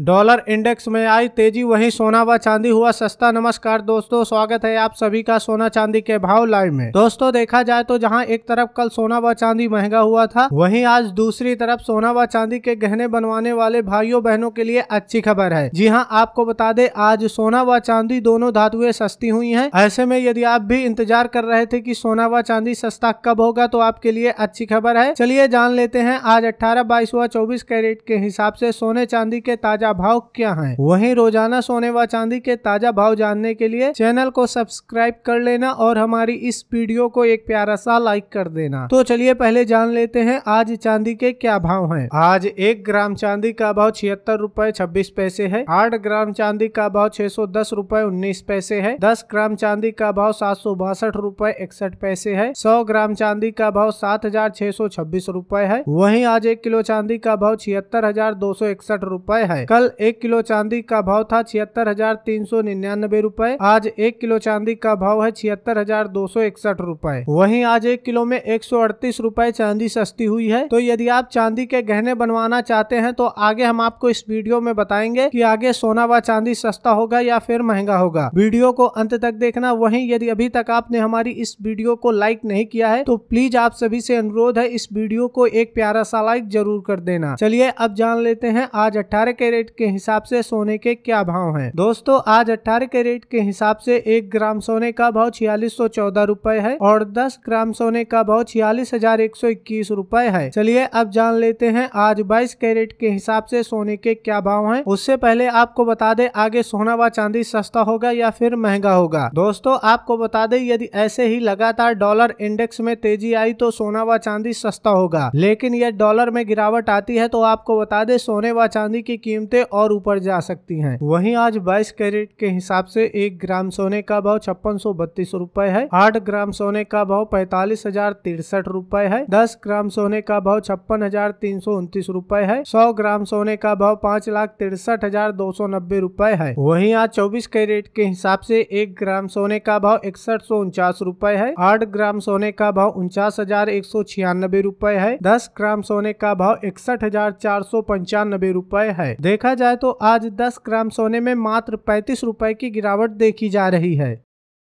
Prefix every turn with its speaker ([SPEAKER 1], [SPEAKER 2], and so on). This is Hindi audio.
[SPEAKER 1] डॉलर इंडेक्स में आई तेजी वहीं सोना व चांदी हुआ सस्ता नमस्कार दोस्तों स्वागत है आप सभी का सोना चांदी के भाव लाइव में दोस्तों देखा जाए तो जहां एक तरफ कल सोना व चांदी महंगा हुआ था वहीं आज दूसरी तरफ सोना व चांदी के गहने बनवाने वाले भाइयों बहनों के लिए अच्छी खबर है जी हाँ आपको बता दे आज सोना व चांदी दोनों धातुएं सस्ती हुई है ऐसे में यदि आप भी इंतजार कर रहे थे की सोना व चांदी सस्ता कब होगा तो आपके लिए अच्छी खबर है चलिए जान लेते हैं आज अठारह बाईस व चौबीस कैरेट के हिसाब से सोने चांदी के ताजा ताजा भाव क्या है वही रोजाना सोने व चांदी के ताजा भाव जानने के लिए चैनल को सब्सक्राइब कर लेना और हमारी इस वीडियो को एक प्यारा सा लाइक कर देना तो चलिए पहले जान लेते हैं आज चांदी के क्या भाव है आज एक ग्राम चांदी का भाव छिहत्तर रूपए छब्बीस पैसे है आठ ग्राम चांदी का भाव छह सौ दस रूपए उन्नीस पैसे है दस ग्राम चांदी का भाव सात सौ बासठ रूपए इकसठ पैसे है सौ ग्राम चांदी का भाव सात हजार छह सौ छब्बीस रूपए है वही आज एक किलो चांदी का भाव छिहत्तर हजार दो सौ इकसठ रूपए है कल एक किलो चांदी का भाव था छिहत्तर हजार तीन सौ निन्यानबे रूपए आज एक किलो चांदी का भाव है छिहत्तर हजार दो सौ इकसठ रूपए वही आज एक किलो में एक सौ अड़तीस रूपए चांदी सस्ती हुई है तो यदि आप चांदी के गहने बनवाना चाहते हैं तो आगे हम आपको इस वीडियो में बताएंगे कि आगे सोना व चांदी सस्ता होगा या फिर महंगा होगा वीडियो को अंत तक देखना वहीं यदि अभी तक आपने हमारी इस वीडियो को लाइक नहीं किया है तो प्लीज आप सभी से अनुरोध है इस वीडियो को एक प्यारा सा लाइक जरूर कर देना चलिए अब जान लेते हैं आज अट्ठारह के कैरेट के हिसाब से सोने के क्या भाव हैं दोस्तों आज 18 कैरेट के हिसाब से एक ग्राम सोने का भाव छियालीस सौ चौदह रूपए है और 10 ग्राम सोने का भाव छियालीस हजार एक सौ इक्कीस रूपए है चलिए अब जान लेते हैं आज 22 कैरेट के हिसाब से सोने के क्या भाव हैं उससे पहले आपको बता दे आगे सोना व चांदी सस्ता होगा या फिर महंगा होगा दोस्तों आपको बता दे यदि ऐसे ही लगातार डॉलर इंडेक्स में तेजी आई तो सोना व चांदी सस्ता होगा लेकिन यदि डॉलर में गिरावट आती है तो आपको बता दे सोने व चांदी की कीमतें कीमतें और ऊपर जा सकती हैं वहीं आज 22 कैरेट के हिसाब से एक ग्राम सोने का भाव छप्पन सौ बत्तीस रूपए है आठ ग्राम सोने का भाव पैतालीस हजार तिरसठ रूपए है दस ग्राम सोने का भाव छप्पन हजार तीन सौ उनतीस रूपए है सौ ग्राम सोने का भाव पाँच लाख तिरसठ हजार दो सौ नब्बे रूपए है वही आज चौबीस कैरेट के हिसाब से एक ग्राम सोने का भाव इकसठ सौ उनचास रूपए है आठ ग्राम सोने का भाव उनचास हजार एक सौ छियानबे रूपए है दस ग्राम सोने का भाव इकसठ हजार चार सौ पंचानबे रूपए है देख देखा जाए तो आज 10 ग्राम सोने में मात्र पैंतीस रुपए की गिरावट देखी जा रही है